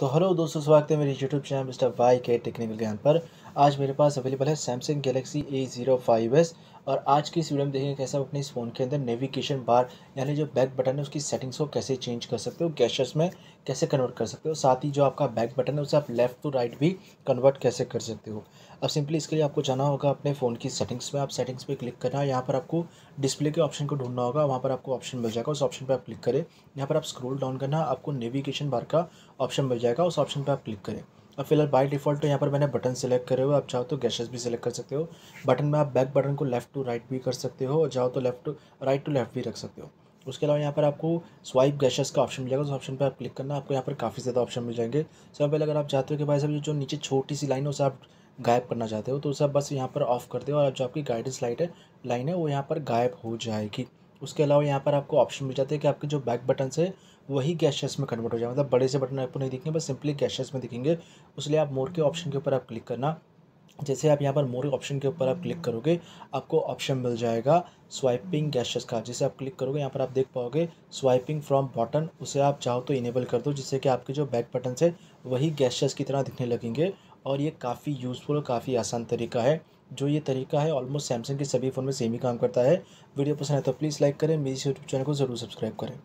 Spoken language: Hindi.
तो हेलो दोस्तों स्वागत है मेरे यूट्यूब चैनल मिस्टर वाई के टेक्निकल ज्ञान पर आज मेरे पास अवेलेबल है Samsung Galaxy A zero five S और आज की इस वीडियो में देखेंगे कैसे आप अपने इस फ़ोन के अंदर नेविगेशन बार यानी जो बैक बटन है उसकी सेटिंग्स को कैसे चेंज कर सकते हो गैशर्स में कैसे कन्वर्ट कर सकते हो साथ ही जो आपका बैक बटन है उसे आप लेफ्ट टू राइट भी कन्वर्ट कैसे कर सकते हो अब सिंपली इसके लिए आपको जाना होगा अपने फ़ोन की सेटिंग्स में आप सेटिंग्स पर क्लिक करना यहाँ पर आपको डिस्प्ले के ऑप्शन को ढूंढना होगा वहाँ पर आपको ऑप्शन मिल जाएगा उस ऑप्शन पर आप क्लिक करें यहाँ पर आप स्क्रोल डाउन करना आपको नेविगेशन बार का ऑप्शन मिल जाएगा उस ऑप्शन पर आप क्लिक करें अब फिलहाल बाय डिफ़ॉल्ट तो यहाँ पर मैंने बटन सेलेक्ट करे हुए आप चाहो तो गैशेस भी सिलेक्ट कर सकते हो बटन में आप बैक बटन को लेफ़्ट टू राइट भी कर सकते हो और चाहो तो left to right to left भी रख सकते हो उसके अलावा यहाँ पर आपको स्वाइप गैशेस का ऑप्शन मिलेगा उस ऑप्शन पर आप क्लिक करना आपको यहाँ पर काफ़ी ज़्यादा ऑप्शन मिल जाएंगे सबसे पहले अगर आप चाहते हो कि भाई साहब जो नीचे छोटी सी लाइन है उसे आप गायब करना चाहते हो तो उसे बस यहाँ पर ऑफ़ कर दे और जो आपकी गाइडेंस लाइट है लाइन है वो यहाँ पर गायब हो जाएगी उसके अलावा यहाँ पर आपको ऑप्शन मिल जाते हैं कि आपके जो बैक बटन है वही गैशेस में कन्वर्ट हो जाए मतलब बड़े से बटन आपको नहीं दिखेंगे बस सिंपली गैशेस में दिखेंगे इसलिए आप मोर के ऑप्शन के ऊपर आप क्लिक करना जैसे आप यहाँ पर मोर ऑप्शन के ऊपर आप क्लिक करोगे आपको ऑप्शन मिल जाएगा स्वाइपिंग गैशेस का जैसे आप क्लिक करोगे यहाँ पर आप देख पाओगे स्वाइपिंग फ्रॉम बटन उसे आप चाहो तो इनेबल कर दो जिससे कि आपके जो बैक बटन है वही गैशेस की तरह दिखने लगेंगे और ये काफ़ी यूज़फुल और काफ़ी आसान तरीका है जो ये तरीका है ऑलमोस्ट सैमसंग के सभी फ़ोन में सेम ही काम करता है वीडियो पसंद है तो प्लीज़ लाइक करें मेरे यूट्यूब चैनल को ज़रूर सब्सक्राइब करें